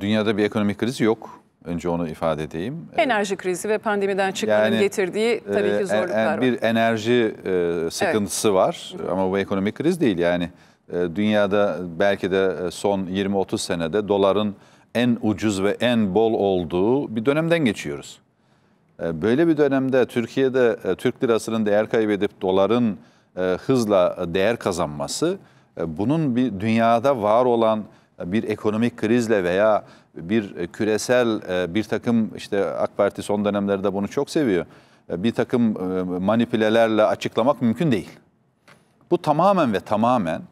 Dünyada bir ekonomik kriz yok. Önce onu ifade edeyim. Ee, enerji krizi ve pandemiden çıkmanın yani, getirdiği e, tabii ki zorluklar var. Bir enerji e, sıkıntısı evet. var ama bu ekonomik kriz değil. Yani e, dünyada belki de son 20-30 senede doların en ucuz ve en bol olduğu bir dönemden geçiyoruz. Böyle bir dönemde Türkiye'de Türk lirasının değer kaybedip doların hızla değer kazanması bunun bir dünyada var olan bir ekonomik krizle veya bir e, küresel e, bir takım işte AK Parti son dönemlerde bunu çok seviyor. E, bir takım manipülelerle açıklamak mümkün değil. Bu tamamen ve tamamen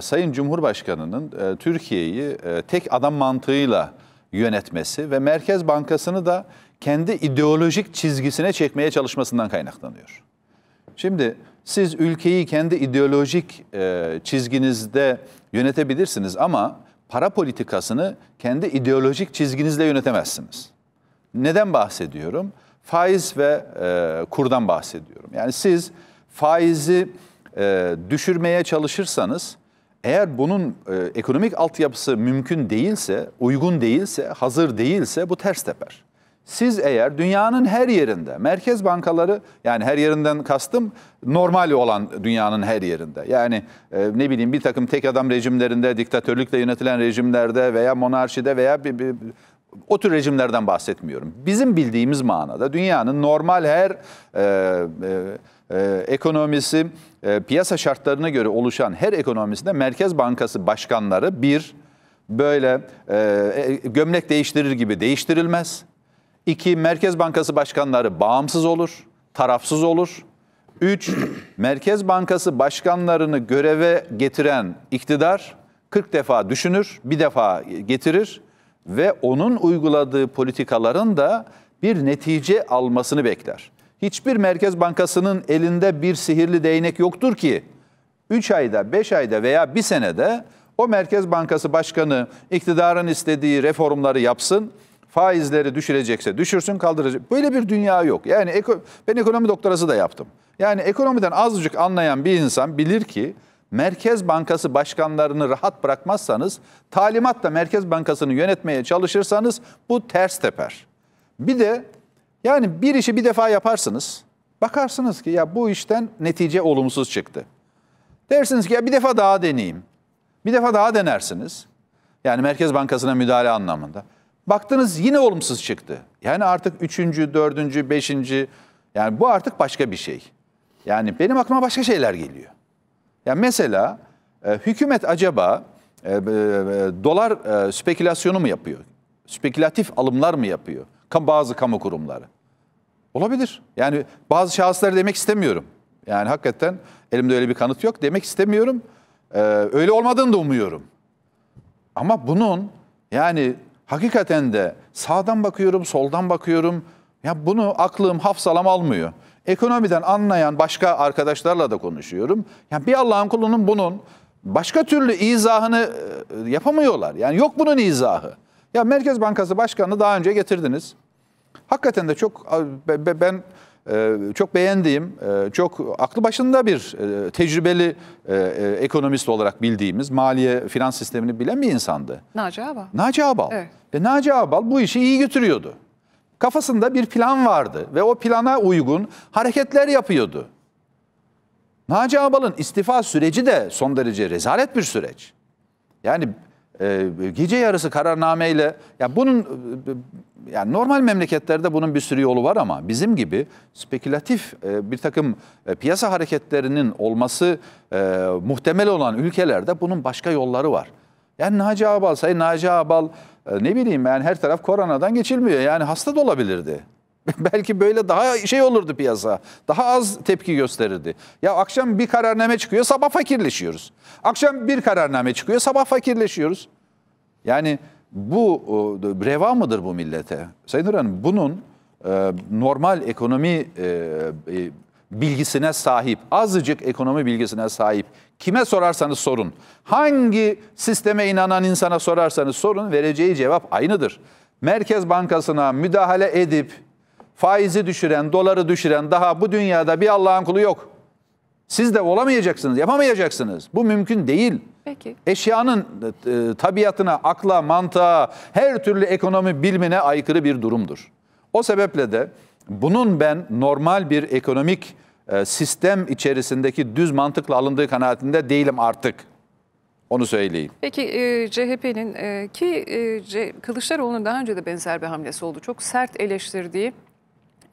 Sayın Cumhurbaşkanı'nın Türkiye'yi tek adam mantığıyla yönetmesi ve Merkez Bankası'nı da kendi ideolojik çizgisine çekmeye çalışmasından kaynaklanıyor. Şimdi siz ülkeyi kendi ideolojik e, çizginizde yönetebilirsiniz ama para politikasını kendi ideolojik çizginizle yönetemezsiniz. Neden bahsediyorum? Faiz ve e, kurdan bahsediyorum. Yani siz faizi e, düşürmeye çalışırsanız eğer bunun e, ekonomik altyapısı mümkün değilse, uygun değilse, hazır değilse bu ters teper. Siz eğer dünyanın her yerinde merkez bankaları yani her yerinden kastım normal olan dünyanın her yerinde. Yani e, ne bileyim bir takım tek adam rejimlerinde, diktatörlükle yönetilen rejimlerde veya monarşide veya bir, bir, o tür rejimlerden bahsetmiyorum. Bizim bildiğimiz manada dünyanın normal her e, e, e, ekonomisi e, piyasa şartlarına göre oluşan her ekonomisinde Merkez Bankası başkanları bir böyle e, e gömlek değiştirir gibi değiştirilmez. İki, Merkez Bankası başkanları bağımsız olur, tarafsız olur. Üç, Merkez Bankası başkanlarını göreve getiren iktidar 40 defa düşünür, bir defa getirir ve onun uyguladığı politikaların da bir netice almasını bekler. Hiçbir Merkez Bankası'nın elinde bir sihirli değnek yoktur ki 3 ayda, 5 ayda veya bir senede o Merkez Bankası Başkanı iktidarın istediği reformları yapsın faizleri düşürecekse düşürsün kaldıracak. Böyle bir dünya yok. Yani eko, ben ekonomi doktorası da yaptım. Yani ekonomiden azıcık anlayan bir insan bilir ki Merkez Bankası başkanlarını rahat bırakmazsanız, talimatla Merkez Bankası'nı yönetmeye çalışırsanız bu ters teper. Bir de yani bir işi bir defa yaparsınız. Bakarsınız ki ya bu işten netice olumsuz çıktı. Dersiniz ki ya bir defa daha deneyeyim. Bir defa daha denersiniz. Yani Merkez Bankası'na müdahale anlamında. Baktınız yine olumsuz çıktı. Yani artık üçüncü, dördüncü, beşinci yani bu artık başka bir şey. Yani benim aklıma başka şeyler geliyor. Yani mesela e, hükümet acaba e, e, dolar e, spekülasyonu mu yapıyor? Spekülatif alımlar mı yapıyor? Kam bazı kamu kurumları. Olabilir. Yani bazı şahısları demek istemiyorum. Yani hakikaten elimde öyle bir kanıt yok demek istemiyorum. E, öyle olmadığını da umuyorum. Ama bunun yani Hakikaten de sağdan bakıyorum, soldan bakıyorum. Ya bunu aklım, hafsalam almıyor. Ekonomiden anlayan başka arkadaşlarla da konuşuyorum. Ya bir Allah'ın kulunun bunun başka türlü izahını e, yapamıyorlar. Yani yok bunun izahı. Ya Merkez Bankası Başkanı daha önce getirdiniz. Hakikaten de çok ben ee, çok beğendiğim, e, çok aklı başında bir e, tecrübeli e, ekonomist olarak bildiğimiz maliye finans sistemini bilen bir insandı. Naci Abal. Naci Abal. Evet. Ve Naci Abal bu işi iyi götürüyordu. Kafasında bir plan vardı ve o plana uygun hareketler yapıyordu. Naci Abal'ın istifa süreci de son derece rezalet bir süreç. Yani ee, gece yarısı kararnameyle ya yani bunun yani normal memleketlerde bunun bir sürü yolu var ama bizim gibi spekülatif e, bir takım e, piyasa hareketlerinin olması e, muhtemel olan ülkelerde bunun başka yolları var. Yani Naci Abal, Sayın Naci Abal ne bileyim yani her taraf koronadan geçilmiyor. Yani hasta da olabilirdi. Belki böyle daha şey olurdu piyasa. Daha az tepki gösterirdi. Ya akşam bir kararname çıkıyor sabah fakirleşiyoruz. Akşam bir kararname çıkıyor sabah fakirleşiyoruz. Yani bu reva mıdır bu millete? Sayın Hanım bunun e, normal ekonomi e, e, bilgisine sahip, azıcık ekonomi bilgisine sahip kime sorarsanız sorun, hangi sisteme inanan insana sorarsanız sorun vereceği cevap aynıdır. Merkez Bankası'na müdahale edip faizi düşüren, doları düşüren daha bu dünyada bir Allah'ın kulu yok. Siz de olamayacaksınız, yapamayacaksınız. Bu mümkün değil. Peki. Eşyanın e, tabiatına, akla, mantığa, her türlü ekonomi bilmine aykırı bir durumdur. O sebeple de bunun ben normal bir ekonomik e, sistem içerisindeki düz mantıkla alındığı kanaatinde değilim artık. Onu söyleyeyim. Peki e, CHP'nin e, ki e, Kılıçdaroğlu'nun daha önce de benzer bir hamlesi oldu. Çok sert eleştirdiği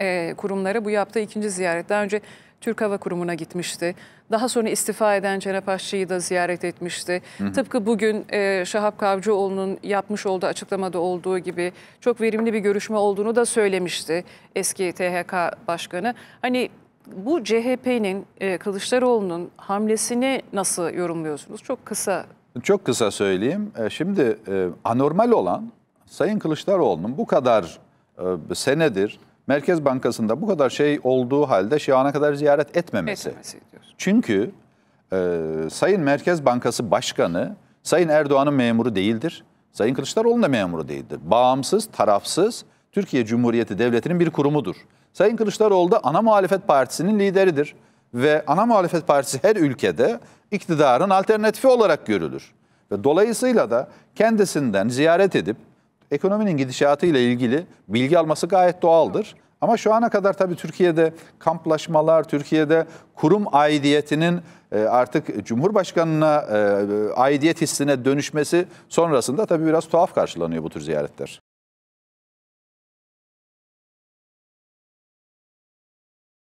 e, kurumlara bu yaptığı ikinci ziyaret. Daha önce Türk Hava Kurumu'na gitmişti. Daha sonra istifa eden Cenap Aşçı'yı da ziyaret etmişti. Hı hı. Tıpkı bugün e, Şahap Kavcıoğlu'nun yapmış olduğu açıklamada olduğu gibi çok verimli bir görüşme olduğunu da söylemişti eski THK Başkanı. Hani bu CHP'nin, e, Kılıçdaroğlu'nun hamlesini nasıl yorumluyorsunuz? Çok kısa. Çok kısa söyleyeyim. E, şimdi e, anormal olan Sayın Kılıçdaroğlu'nun bu kadar e, senedir Merkez Bankası'nda bu kadar şey olduğu halde şu ana kadar ziyaret etmemesi. etmemesi diyorsun. Çünkü e, Sayın Merkez Bankası Başkanı Sayın Erdoğan'ın memuru değildir. Sayın Kılıçdaroğlu'nun da memuru değildir. Bağımsız, tarafsız Türkiye Cumhuriyeti Devleti'nin bir kurumudur. Sayın Kılıçdaroğlu da ana muhalefet partisinin lideridir. Ve ana muhalefet partisi her ülkede iktidarın alternatifi olarak görülür. Ve dolayısıyla da kendisinden ziyaret edip ekonominin gidişatı ile ilgili bilgi alması gayet doğaldır. Ama şu ana kadar tabii Türkiye'de kamplaşmalar, Türkiye'de kurum aidiyetinin e, artık Cumhurbaşkanı'na e, aidiyet hissine dönüşmesi sonrasında tabii biraz tuhaf karşılanıyor bu tür ziyaretler.